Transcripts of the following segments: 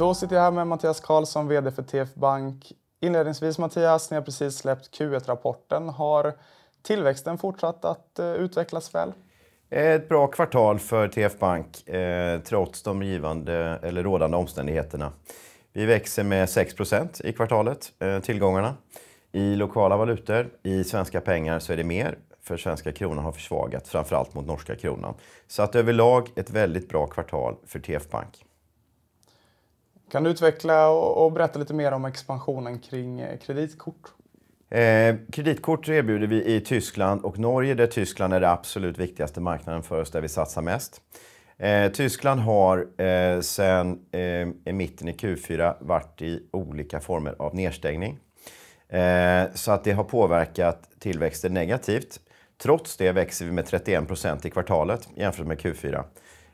Då sitter jag här med Mattias Karlsson, VD för TF Bank. Inledningsvis Mattias, ni har precis släppt Q1-rapporten. Har tillväxten fortsatt att eh, utvecklas väl? Eh, ett bra kvartal för TF Bank eh, trots de givande eller rådande omständigheterna. Vi växer med 6 i kvartalet, tillgångarna. I lokala valutor, i svenska pengar så är det mer för svenska kronan har försvagat, framförallt mot norska kronan. Så att överlag ett väldigt bra kvartal för TF Bank. Kan du utveckla och, och berätta lite mer om expansionen kring eh, kreditkort? Eh, kreditkort erbjuder vi i Tyskland och Norge där Tyskland är den absolut viktigaste marknaden för oss där vi satsar mest. Eh, Tyskland har eh, sedan eh, mitten i Q4 varit i olika former av nedstängning. Eh, så att det har påverkat tillväxten negativt. Trots det växer vi med 31 i kvartalet jämfört med Q4.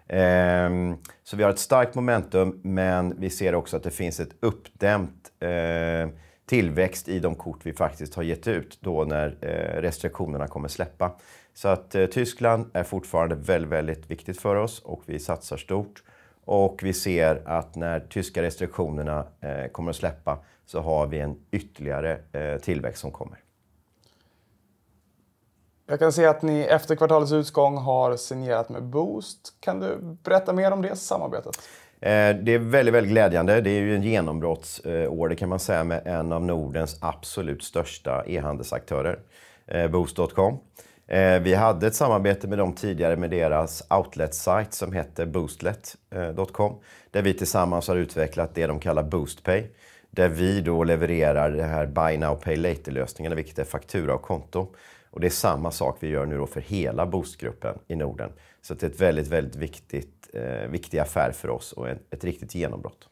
Ehm, så vi har ett starkt momentum, men vi ser också att det finns ett uppdämt ehm, tillväxt i de kort vi faktiskt har gett ut då när eh, restriktionerna kommer släppa. Så att eh, Tyskland är fortfarande väldigt, väldigt viktigt för oss och vi satsar stort. Och vi ser att när tyska restriktionerna eh, kommer att släppa så har vi en ytterligare tillväxt som kommer. Jag kan se att ni efter kvartalets utgång har signerat med Boost. Kan du berätta mer om det samarbetet? Eh, det är väldigt, väldigt glädjande. Det är ju en genombrottsorder kan man säga, med en av Nordens absolut största e-handelsaktörer, eh, Boost.com. Eh, vi hade ett samarbete med dem tidigare med deras outlet-sajt som hette boostlet.com där vi tillsammans har utvecklat det de kallar Boostpay där vi då levererar det här Buy Now Pay Later-lösningarna, vilket är faktura och konto. Och det är samma sak vi gör nu då för hela Boostgruppen i Norden. Så det är ett väldigt, väldigt viktigt, eh, viktig affär för oss och ett, ett riktigt genombrott.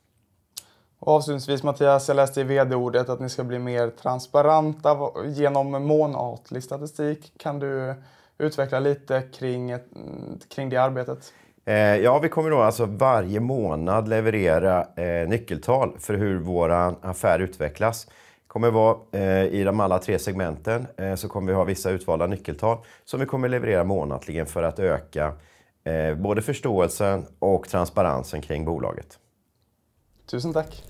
Avslutningsvis Mattias, jag läste i vd-ordet att ni ska bli mer transparenta genom månatlig statistik. Kan du utveckla lite kring, kring det arbetet? Eh, ja, vi kommer då alltså varje månad leverera eh, nyckeltal för hur vår affär utvecklas. Det kommer vara eh, i de alla tre segmenten så kommer vi ha vissa utvalda nyckeltal som vi kommer leverera månatligen för att öka både förståelsen och transparensen kring bolaget. Tusen tack!